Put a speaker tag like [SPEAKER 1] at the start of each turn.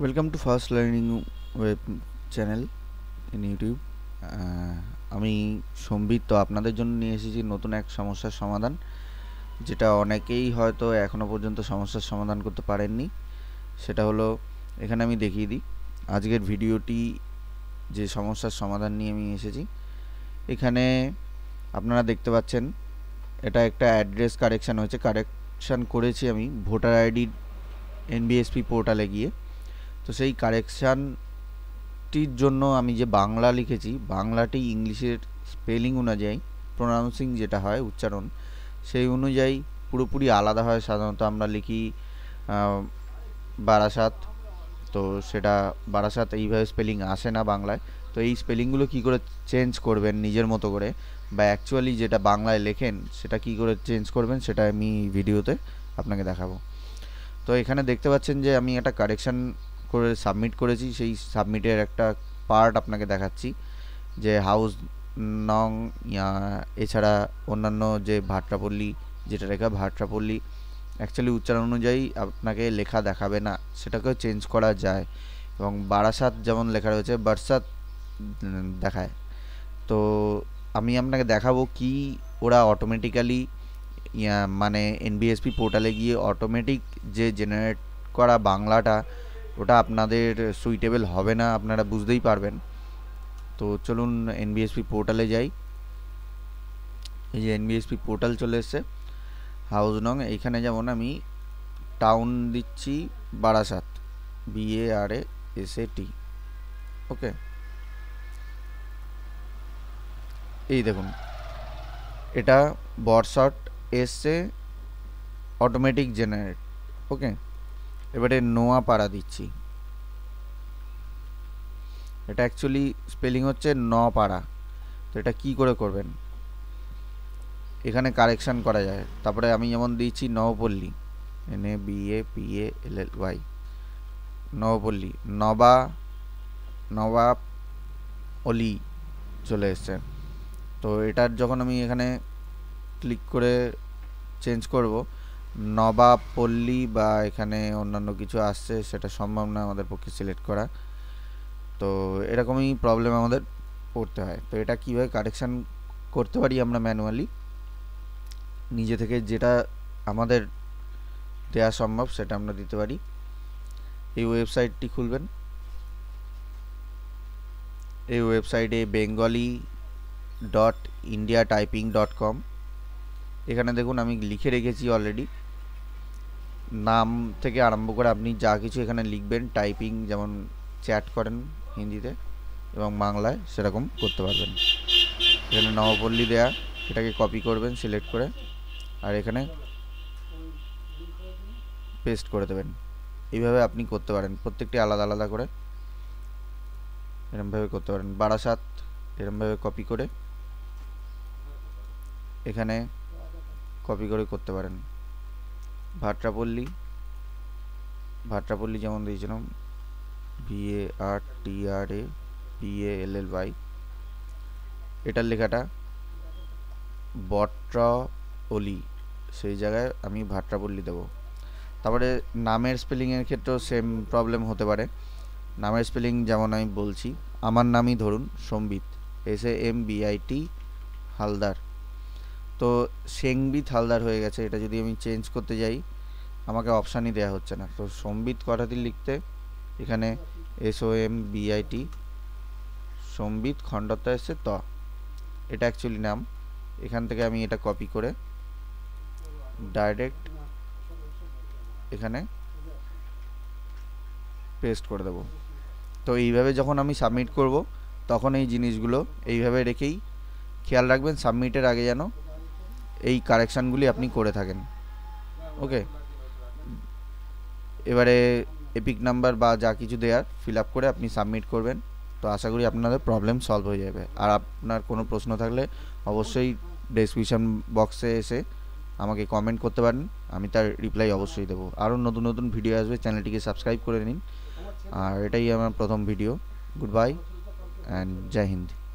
[SPEAKER 1] welcome to first learning web channel in YouTube আমি সম্বিত তো আপনাদের জন্য নিয়ে এসেছি নতুন এক সমস্যার সমাধান যেটা অনেকেই হয়তো এখনও পর্যন্ত সমস্যার সমাধান করতে পারেননি সেটা হলো এখানে আমি দেখিয়ে দিই আজকের ভিডিওটি যে সমস্যার সমাধান নিয়ে আমি এসেছি এখানে আপনারা দেখতে পাচ্ছেন এটা একটা অ্যাড্রেস কারেকশান হয়েছে কারেকশান করেছি আমি ভোটার আইডি এনবিএসপি পোর্টালে গিয়ে তো সেই কারেকশানটির জন্য আমি যে বাংলা লিখেছি বাংলাটি ইংলিশের স্পেলিং অনুযায়ী প্রোনাউন্সিং যেটা হয় উচ্চারণ সেই অনুযায়ী পুরোপুরি আলাদা হয় সাধারণত আমরা লিখি বারাসাত তো সেটা বারাসাত এইভাবে স্পেলিং আসে না বাংলায় তো এই স্পেলিংগুলো কি করে চেঞ্জ করবেন নিজের মতো করে বা অ্যাকচুয়ালি যেটা বাংলায় লেখেন সেটা কি করে চেঞ্জ করবেন সেটা আমি ভিডিওতে আপনাকে দেখাবো তো এখানে দেখতে পাচ্ছেন যে আমি একটা কারেকশান করে সাবমিট করেছি সেই সাবমিটের একটা পার্ট আপনাকে দেখাচ্ছি যে হাউস নং এছাড়া অন্যান্য যে ভাট্রাপল্লী যেটা লেখা ভাট্রাপল্লী অ্যাকচুয়ালি উচ্চারণ অনুযায়ী আপনাকে লেখা দেখাবে না সেটাকেও চেঞ্জ করা যায় এবং বারাসাত যেমন লেখা রয়েছে বারসাত দেখায় তো আমি আপনাকে দেখাবো কি ওরা অটোমেটিক্যালি মানে এনবিএসপি পোর্টালে গিয়ে অটোমেটিক যে জেনারেট করা বাংলাটা ওটা আপনাদের সুইটেবল হবে না আপনারা বুঝতেই পারবেন তো চলুন এনবিএসপি পোর্টালে যাই এই যে এনবিএসপি পোর্টাল চলে এসছে হাউস নং এইখানে যেমন আমি টাউন দিচ্ছি Barasat B A R A S A T okay এই দেখুন এটা বর্ষট এসছে অটোমেটিক জেনারেট ওকে এবারে নোয়া পাড়া দিচ্ছি এটা অ্যাকচুয়ালি স্পেলিং হচ্ছে ন পাড়া তো এটা কি করে করবেন এখানে কারেকশান করা যায় তারপরে আমি যেমন দিয়েছি Nabapalli N A B A P A L L Y Nabapalli নবা নবাব অলি চলে এসছে তো এটার যখন আমি এখানে ক্লিক করে চেঞ্জ করব নবাব পল্লী বা এখানে অন্যান্য কিছু আসছে সেটা সম্ভব না আমাদের পক্ষে সিলেক্ট করা তো এরকমই প্রবলেম আমাদের পড়তে হয় তো এটা কীভাবে কারেকশান করতে পারি আমরা ম্যানুয়ালি নিজে থেকে যেটা আমাদের দেওয়া সম্ভব সেটা আমরা দিতে পারি এই ওয়েবসাইটটি খুলবেন এই ওয়েবসাইটে Bengali dot India typing dot com এখানে দেখুন আমি লিখে রেখেছি অলরেডি নাম থেকে আরম্ভ করে আপনি যা কিছু এখানে লিখবেন টাইপিং যেমন চ্যাট করেন হিন্দিতে এবং বাংলায় সেরকম করতে পারবেন এখানে নবপল্লী দেয়া এটাকে কপি করবেন সিলেক্ট করে আর এখানে পেস্ট করে দেবেন এইভাবে আপনি করতে পারেন প্রত্যেকটি আলাদা আলাদা করে এরমভাবে করতে পারেন বারাসাত এরমভাবে কপি করে এখানে কপি করে করতে পারেন ভাট্রাপল্লী ভাট্রাপল্লী যেমন দিয়েছিলাম এ আর টি আর এ পিএ এল এল ওয়াই এটার লেখাটা বট্রপলি সেই জায়গায় আমি ভাট্রাপল্লী দেবো তারপরে নামের স্পেলিংয়ের ক্ষেত্রেও সেম প্রবলেম হতে পারে নামের স্পেলিং যেমন আমি বলছি আমার নামই ধরুন Sambit S A M B I T Haldar তো সেংবিত হালদার হয়ে গেছে এটা যদি আমি চেঞ্জ করতে যাই আমাকে অপশানই দেয়া হচ্ছে না তো সম্বিত কটাতি লিখতে এখানে এসও এম বিআইটি সম্বিত খণ্ডত্ব এসছে ত এটা অ্যাকচুয়ালি নাম এখান থেকে আমি এটা কপি করে ডাইরেক্ট এখানে পেস্ট করে দেব তো এইভাবে যখন আমি সাবমিট করব তখন এই জিনিসগুলো এইভাবে রেখেই খেয়াল রাখবেন সাবমিটের আগে যেন এই কারেকশানগুলি আপনি করে থাকেন ওকে এবারে এপিক নাম্বার বা যা কিছু দেওয়ার ফিল আপ করে আপনি সাবমিট করবেন তো আশা করি আপনাদের প্রবলেম সলভ হয়ে যাবে আর আপনার কোনো প্রশ্ন থাকলে অবশ্যই ডেসক্রিপশান বক্সে এসে আমাকে কমেন্ট করতে পারেন আমি তার রিপ্লাই অবশ্যই দেবো আরও নতুন নতুন ভিডিও আসবে চ্যানেলটিকে সাবস্ক্রাইব করে নিন আর এটাই আমার প্রথম video good bye and Jai Hind